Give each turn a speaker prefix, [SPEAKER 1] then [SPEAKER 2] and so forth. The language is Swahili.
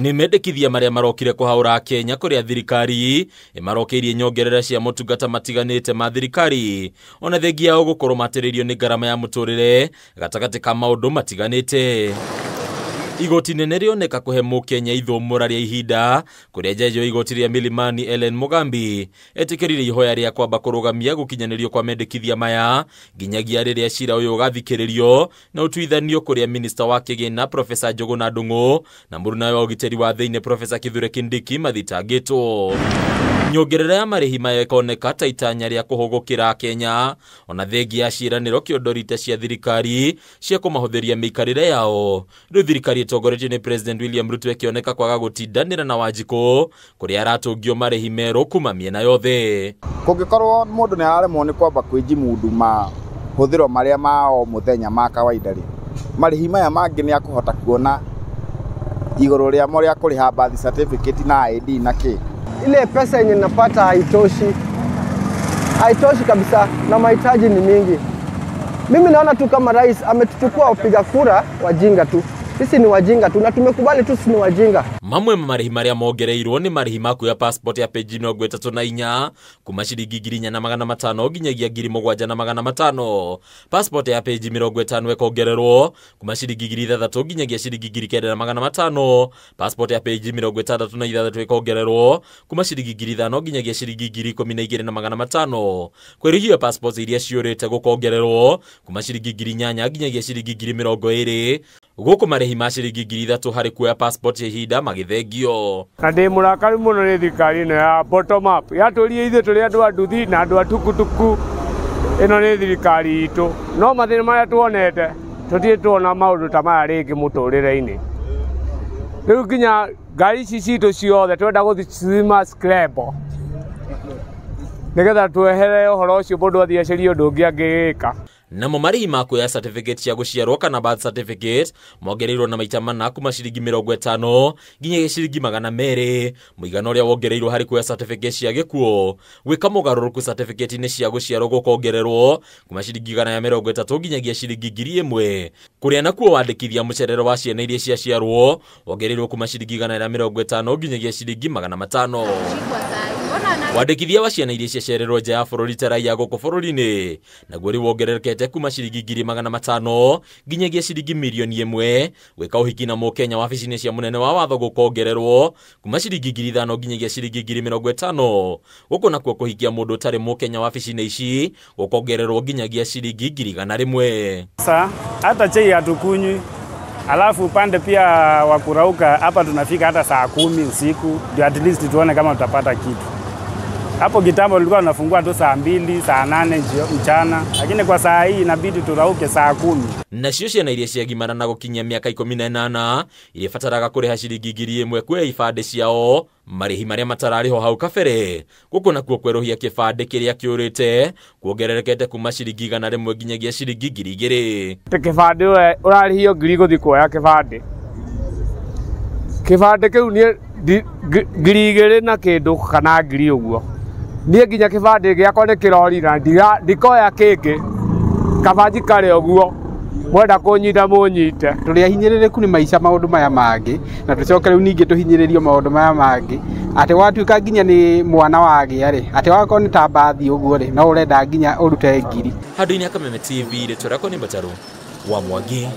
[SPEAKER 1] nä mendekithia marä a marokire kå haå kenya kå rä a thirikari ä marokeirie nyongerera cia må tungata matiganä te ma thirikari ona thengia yao gå korwo matä rä rio nä ngarama ya må tå rä re gatagatä ka maå ndå matiganä te igoti nene rioneka kuhe mukenya ithumura ria ihinda kuria njenjo igoti ria milimani ellen mugambi etikirire ihoya ria kwamba kurugamia gukinyanirio kwa mendekithia maya nginyagia riria cira uyu ugathikiririo na utuithanio kuria minista wa kigina profesa njuguna ndungu na murunawe wa ugiteri wa thiini profesa kithure kindiki mathitangitwo nyongerera ya marihi maya ikoneka ta itanya rĩa kũhũgũkĩra akenya ona thengi ya ciĩranĩro kĩondorite cia thirikari cia kũmahũthĩria mĩikarĩre yao rĩu thirikari ĩtongoretio nĩ president william ruto ĩkĩoneka kwaga gũtindanĩra na wanjikũ kũrĩa aratũngio marĩhi merũ kuma mĩena yothe
[SPEAKER 2] kũngĩkorwo mũndũ nĩ araremwo nĩ kwamba ma mahũthĩro marĩa ma o mũthenya ma kawaida rĩ marĩhi maya mangĩ nĩ akũhota kuona igũrũ rĩamo rĩa kũrĩha bathi certificate na id na kĩ ile pesa yenye napata haitoshi, haitoshi kabisa, na mahitaji ni mingi. Mimi naona tu kama rais ametuchukua wapiga kura wajinga tu sisi ni wajinga tu na tumekubali tu sisi ni wajinga
[SPEAKER 1] mamwe ma marihi maria mongereirwo ni marihi maku ya passport ya peji mĩrongo ĩtatũ na inya kuma ciringi ngiri inya na magana matano nginyagia ngiri mũgwanja na magana matano passport ya peji mĩrongo ĩtano ĩkongererwo kuma ciringi ngiri ithathatũ nginyagia ciringi ngiri kenda na magana matano passport ya peji mĩrongo ĩtandatũ na ithathatũ ĩkongererwo kuma ciringi ngiri ithano nginyagia ciringi ngiri ikũmi na igĩrĩ na magana matano kwĩrĩhio passport iria ciũrĩte gũkongererwo kuma ciringi ngiri inyanya nginyagia ciringi ngiri mĩrongo ĩrĩ guku marehi ma ciringi ngiri ithatu hari kuoya passport ya ihinda magithengio
[SPEAKER 2] na ndi murakaru muno ni thirikari no ya bottom up yaturie tå rä andå a nduthi na andå atukutuku ä no nä thirikari itũ no twonete tå tuonete twona maå ndå ta maya re-inä rä u nginya ngari ici citå ciothe twenda gũthicima screbo nĩgetha twehere å ndå å ngä angä gä ka
[SPEAKER 1] namo marihi maku ya certificate cia gũciarwo kana birth certificate mongereirwo na maita mana kuma ciringi mĩrongo ĩtano nginya ciringi magana merĩ mũigana ũrĩa wongereirwo harĩ kuoya certificate cia gĩkuũ gwĩka mũgarũrũku certificate-inĩ cia gũciarwo gũkongererwo kuma ciringi igana ya mĩrongo ĩtatũ nginyagia ciringi ngiri ĩmwe kũrĩa nakuo wandĩkithia mũcerero wa ciana iria ciaciarwo wongereirwo kuma ciringi igana rĩa mĩrongo ĩtano nginyagia ciringi magana matano wandĩkithia wa ciana iria ciacererwo nja ya bũrũri ta raiya gũkũ bũrũri-inĩ naguo rĩu wongererekete kuma ciringi ngiri magana matano nginyagia ciringi mirioni ĩmwe gwĩka ũhiki na mũkenya wabici-inĩ cia mũnene wa watho gũkongererwo kuma ciringi ngiri ithano nginyagia ciringi ngiri mĩrongo ĩtano gũkũ nakuo kũhikia mũndũ ũtarĩ mũkenya wabici-inĩ ici gũkongererwo nginyagia ciringi ngiri igana rĩmwe
[SPEAKER 2] sa hata chei hatukunywi alafu upande pia wa kurauka hapa tunafika hata saa kumi usiku ndio at least tuone kama tutapata kitu hapo kitambo tulikuwa tunafungua tu saa mbili, saa nane mchana, lakini kwa saa
[SPEAKER 1] hii inabidi turauke saa kumi. Na nacio ciana iria ciagimara na gũkinyia mĩaka ikũmi na ĩnana iribataraga kũrĩha ciringi ngiri ĩmwe kwĩ ibandĩ ciao marĩhi marĩa matararĩho hau kabere gũkũ nakuo kwerũhia kĩbandĩ kĩrĩa kĩũrĩte kuongererekete kuma ciringi igana rĩmwe nginyagia ciringi ngiri igĩrĩ
[SPEAKER 2] kĩbandĩ we ũrarĩhio ngiri gũthiĩ kuoya kĩbandĩ kĩbandĩ kĩu niĩ ngiri igĩrĩ na kĩndũ kana ngiri ũguo niä nginya kä bandä gäakwa nä kä rorira ndikoya kä ngä kabanji karä å guo mwenda kå nyita må nyite tå rä a hinyä rä rä ku nä maica maå ndå maya mangä na tå coke rä u ningä tå hinyä rä rio maå ndå maya mangä atä watuä nginya nä mwana wagä a rä atä wakorwo nä ta mbathi å guo rä no å renda nginya å rute ngiri
[SPEAKER 1] handå-inä akameme tv rä twarä nä mbatarå wa mwangi